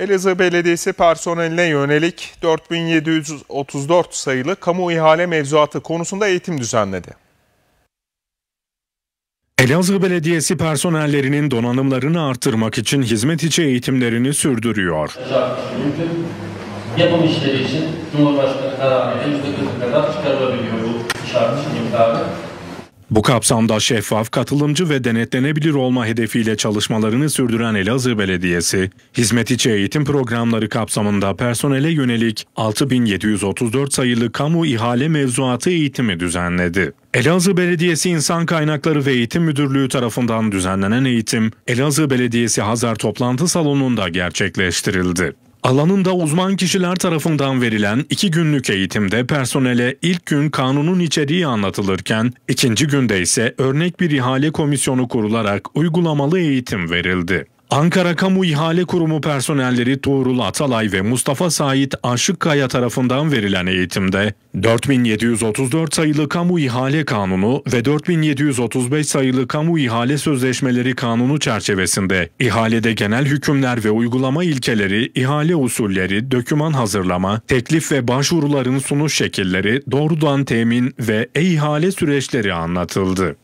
Elazığ Belediyesi personeline yönelik 4734 sayılı kamu ihale mevzuatı konusunda eğitim düzenledi. Elazığ Belediyesi personellerinin donanımlarını artırmak için hizmet içi eğitimlerini sürdürüyor. Yapım işleri için Cumhurbaşkanı kararıyla 40 kadar çıkarılabiliyor bu iş artışı miktarı. Bu kapsamda şeffaf, katılımcı ve denetlenebilir olma hedefiyle çalışmalarını sürdüren Elazığ Belediyesi, hizmet içi eğitim programları kapsamında personele yönelik 6734 sayılı kamu ihale mevzuatı eğitimi düzenledi. Elazığ Belediyesi İnsan Kaynakları ve Eğitim Müdürlüğü tarafından düzenlenen eğitim, Elazığ Belediyesi Hazar Toplantı Salonu'nda gerçekleştirildi. Alanında uzman kişiler tarafından verilen iki günlük eğitimde personele ilk gün kanunun içeriği anlatılırken ikinci günde ise örnek bir ihale komisyonu kurularak uygulamalı eğitim verildi. Ankara Kamu İhale Kurumu personelleri Tuğrul Atalay ve Mustafa Sait Aşıkkaya tarafından verilen eğitimde 4734 sayılı Kamu İhale Kanunu ve 4735 sayılı Kamu İhale Sözleşmeleri Kanunu çerçevesinde ihalede genel hükümler ve uygulama ilkeleri, ihale usulleri, döküman hazırlama, teklif ve başvuruların sunuş şekilleri, doğrudan temin ve e-ihale süreçleri anlatıldı.